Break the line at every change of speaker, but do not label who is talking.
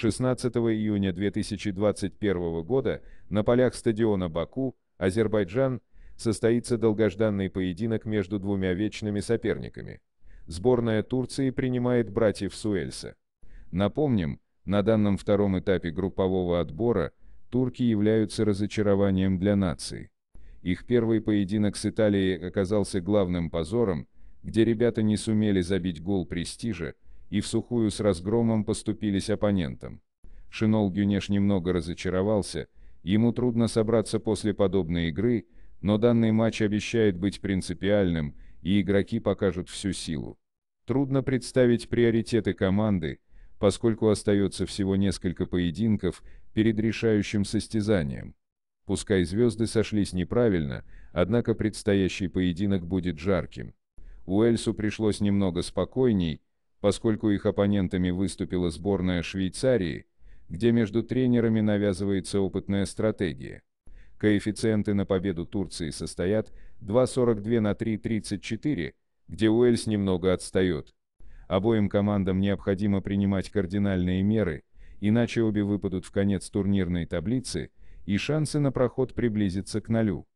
16 июня 2021 года на полях стадиона Баку, Азербайджан, состоится долгожданный поединок между двумя вечными соперниками. Сборная Турции принимает братьев Суэльса. Напомним, на данном втором этапе группового отбора турки являются разочарованием для нации. Их первый поединок с Италией оказался главным позором, где ребята не сумели забить гол престижа, и в сухую с разгромом поступились оппонентам. Шинол Гюнеш немного разочаровался, ему трудно собраться после подобной игры, но данный матч обещает быть принципиальным, и игроки покажут всю силу. Трудно представить приоритеты команды, поскольку остается всего несколько поединков перед решающим состязанием. Пускай звезды сошлись неправильно, однако предстоящий поединок будет жарким. Уэльсу пришлось немного спокойней, поскольку их оппонентами выступила сборная Швейцарии, где между тренерами навязывается опытная стратегия. Коэффициенты на победу Турции состоят 2.42 на 3.34, где Уэльс немного отстает. Обоим командам необходимо принимать кардинальные меры, иначе обе выпадут в конец турнирной таблицы, и шансы на проход приблизятся к нулю.